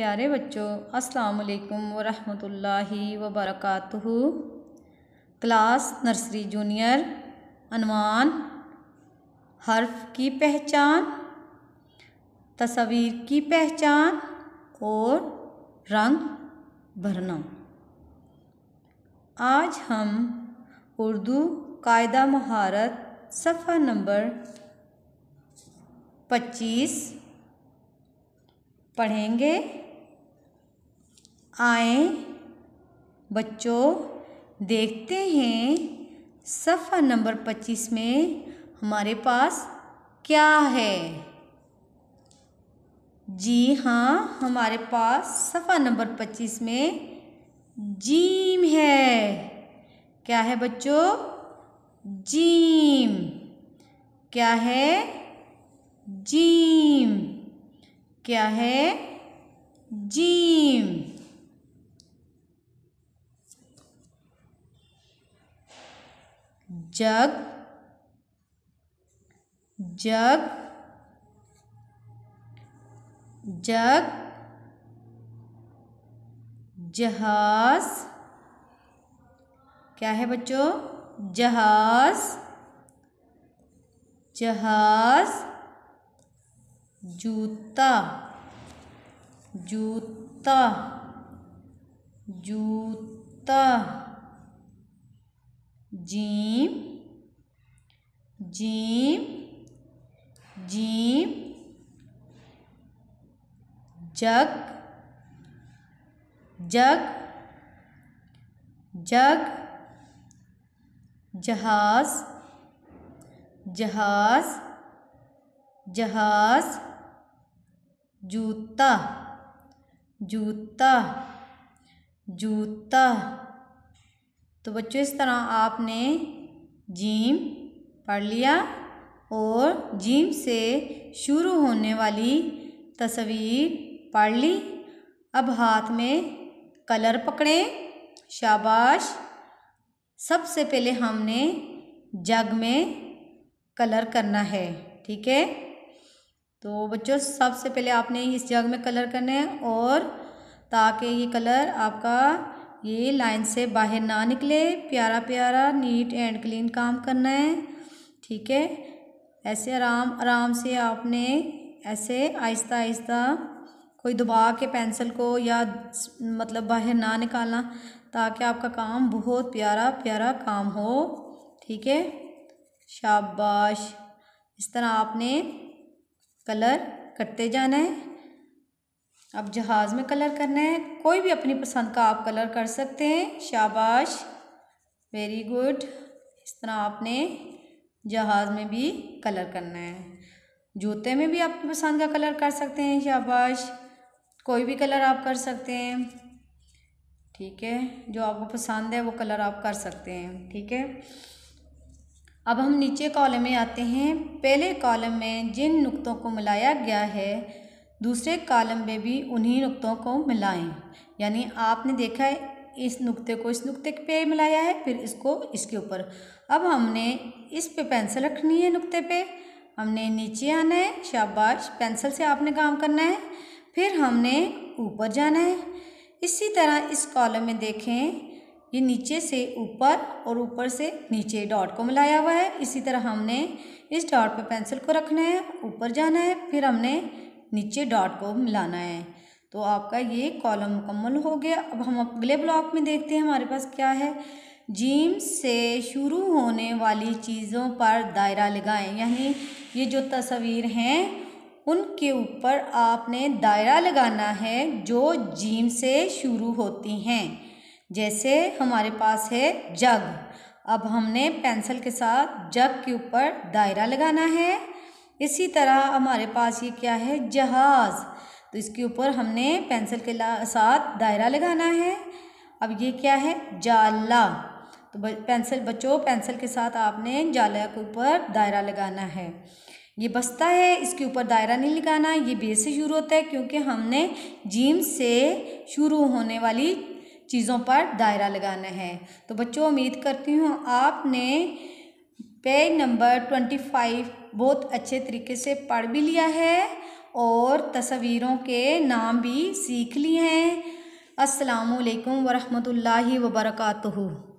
प्यारे बच्चों अस्सलाम वालेकुम वरहमतुल्लाहि वबरकातुहु क्लास नर्सरी जूनियर अनवान हर्फ की पहचान तस्वीर की पहचान और रंग भरना आज हम उर्दू कायदा महारत सफ़ा नंबर पच्चीस पढ़ेंगे आए बच्चों देखते हैं सफ़ा नंबर पच्चीस में हमारे पास क्या है जी हाँ हमारे पास सफ़ा नंबर पच्चीस में जीम है क्या है बच्चों जीम क्या है जीम क्या है जीम जग जग जग जहाज क्या है बच्चों जहाज जहाज जूता जूता जूता जीम जीम जीम जग जग जग जहाज जहाज जहाज जूता जूता जूता तो बच्चों इस तरह आपने जीम पढ़ लिया और जीम से शुरू होने वाली तस्वीर पढ़ ली अब हाथ में कलर पकड़ें शाबाश सबसे पहले हमने जग में कलर करना है ठीक है तो बच्चों सबसे पहले आपने इस जग में कलर करना है और ताकि ये कलर आपका ये लाइन से बाहर ना निकले प्यारा प्यारा नीट एंड क्लीन काम करना है ठीक है ऐसे आराम आराम से आपने ऐसे आहिस्ता आहिस्ता कोई दबा के पेंसिल को या मतलब बाहर ना निकालना ताकि आपका काम बहुत प्यारा प्यारा काम हो ठीक है शाबाश इस तरह आपने कलर करते जाना है अब जहाज़ में कलर करना है कोई भी अपनी पसंद का आप कलर कर सकते हैं शाबाश वेरी गुड इस तरह आपने जहाज़ में भी कलर करना है जूते में भी आप पसंद का कलर कर सकते हैं शाबाश कोई भी कलर आप कर सकते हैं ठीक है जो आपको पसंद है वो कलर आप कर सकते हैं ठीक है अब हम नीचे कॉलम में आते हैं पहले कॉलम में जिन नुक्तों को मिलाया गया है दूसरे कॉलम में भी उन्हीं नुक्तों को मिलाएं यानी आपने देखा है इस नुक्ते को इस नुक्ते पे मिलाया है फिर इसको इसके ऊपर अब हमने इस पे पेंसिल रखनी है नुक्ते पे हमने नीचे आना है शाबाश पेंसिल से आपने काम करना है फिर हमने ऊपर जाना है इसी तरह इस कॉलम में देखें ये नीचे से ऊपर और ऊपर से नीचे डॉट को मिलाया हुआ है इसी तरह हमने इस डॉट पे पेंसिल को रखना है ऊपर जाना है फिर हमने नीचे डॉट को मिलाना है तो आपका ये कॉलम मुकम्मल हो गया अब हम अगले ब्लॉक में देखते हैं हमारे पास क्या है जीम से शुरू होने वाली चीज़ों पर दायरा लगाएं यानी ये जो तस्वीर हैं उनके ऊपर आपने दायरा लगाना है जो जीम से शुरू होती हैं जैसे हमारे पास है जग अब हमने पेंसिल के साथ जग के ऊपर दायरा लगाना है इसी तरह हमारे पास ये क्या है जहाज़ तो इसके ऊपर हमने पेंसिल के साथ दायरा लगाना है अब ये क्या है जाला तो पेंसिल बच्चों पेंसिल के साथ आपने जाला के ऊपर दायरा लगाना है ये बस्ता है इसके ऊपर दायरा नहीं लगाना ये बे से शुरू होता है क्योंकि हमने जीम से शुरू होने वाली चीज़ों पर दायरा लगाना है तो बच्चों उम्मीद करती हूँ आपने पेज नंबर ट्वेंटी फाइव बहुत अच्छे तरीके से पढ़ भी लिया है और तस्वीरों के नाम भी सीख लिए हैं असलकम वरहमल वर्का